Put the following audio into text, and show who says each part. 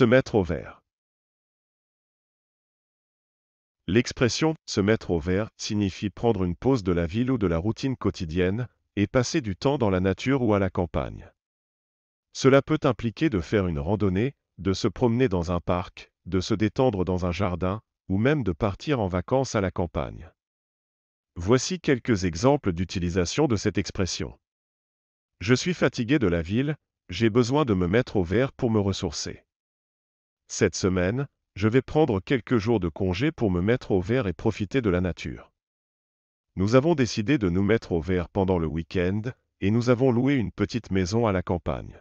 Speaker 1: Se mettre au vert. L'expression se mettre au vert signifie prendre une pause de la ville ou de la routine quotidienne et passer du temps dans la nature ou à la campagne. Cela peut impliquer de faire une randonnée, de se promener dans un parc, de se détendre dans un jardin, ou même de partir en vacances à la campagne. Voici quelques exemples d'utilisation de cette expression. Je suis fatigué de la ville, j'ai besoin de me mettre au vert pour me ressourcer. Cette semaine, je vais prendre quelques jours de congé pour me mettre au vert et profiter de la nature. Nous avons décidé de nous mettre au vert pendant le week-end, et nous avons loué une petite maison à la campagne.